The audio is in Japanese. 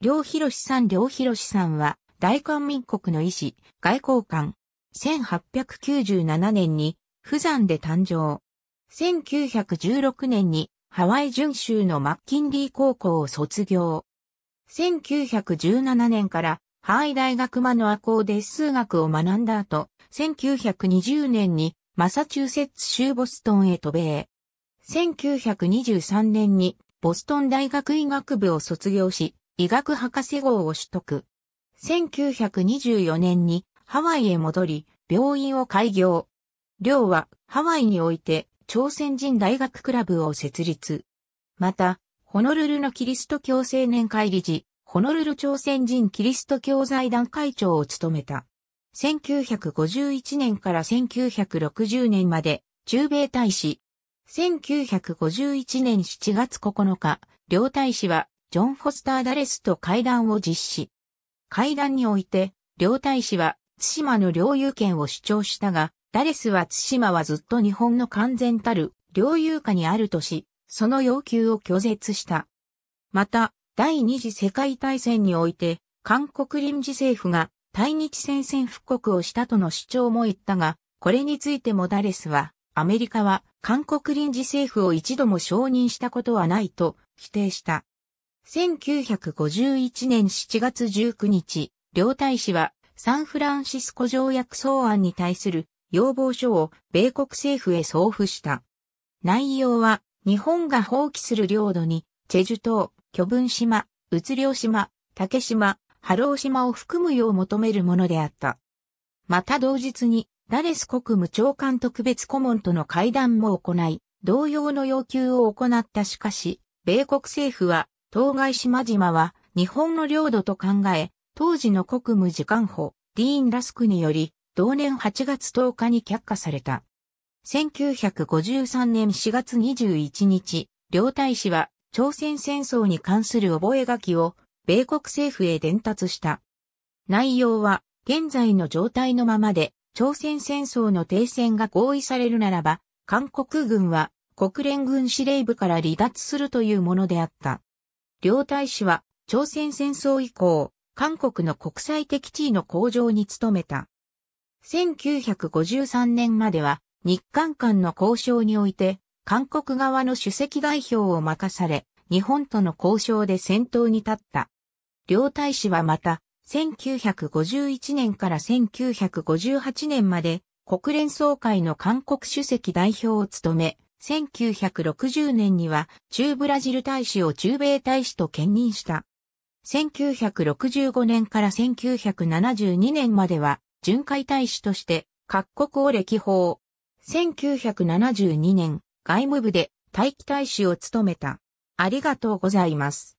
両広志さん両広志さんは、大韓民国の医師、外交官。1897年に、富山で誕生。1916年に、ハワイ準州のマッキンリー高校を卒業。1917年から、ハワイ大学マノア校で数学を学んだ後、1920年に、マサチューセッツ州ボストンへ渡米。1923年に、ボストン大学医学部を卒業し、医学博士号を取得。1924年にハワイへ戻り、病院を開業。両はハワイにおいて朝鮮人大学クラブを設立。また、ホノルルのキリスト教青年会理事、ホノルル朝鮮人キリスト教財団会長を務めた。1951年から1960年まで、中米大使。1951年7月9日、両大使はジョン・フォスター・ダレスと会談を実施。会談において、両大使は、津島の領有権を主張したが、ダレスは津島はずっと日本の完全たる領有下にあるとし、その要求を拒絶した。また、第二次世界大戦において、韓国臨時政府が対日戦線復刻をしたとの主張も言ったが、これについてもダレスは、アメリカは韓国臨時政府を一度も承認したことはないと否定した。1951年7月19日、両大使はサンフランシスコ条約草案に対する要望書を米国政府へ送付した。内容は日本が放棄する領土にチェジュ島、巨文島、うつ島、竹島、ハロー島を含むよう求めるものであった。また同日にダレス国務長官特別顧問との会談も行い、同様の要求を行ったしかし、米国政府は当該島々は日本の領土と考え、当時の国務次官補、ディーン・ラスクにより、同年8月10日に却下された。1953年4月21日、両大使は朝鮮戦争に関する覚書を米国政府へ伝達した。内容は現在の状態のままで朝鮮戦争の停戦が合意されるならば、韓国軍は国連軍司令部から離脱するというものであった。両大使は、朝鮮戦争以降、韓国の国際的地位の向上に努めた。1953年までは、日韓間の交渉において、韓国側の主席代表を任され、日本との交渉で先頭に立った。両大使はまた、1951年から1958年まで、国連総会の韓国主席代表を務め、1960年には中ブラジル大使を中米大使と兼任した。1965年から1972年までは巡回大使として各国を歴訪。1972年外務部で待機大使を務めた。ありがとうございます。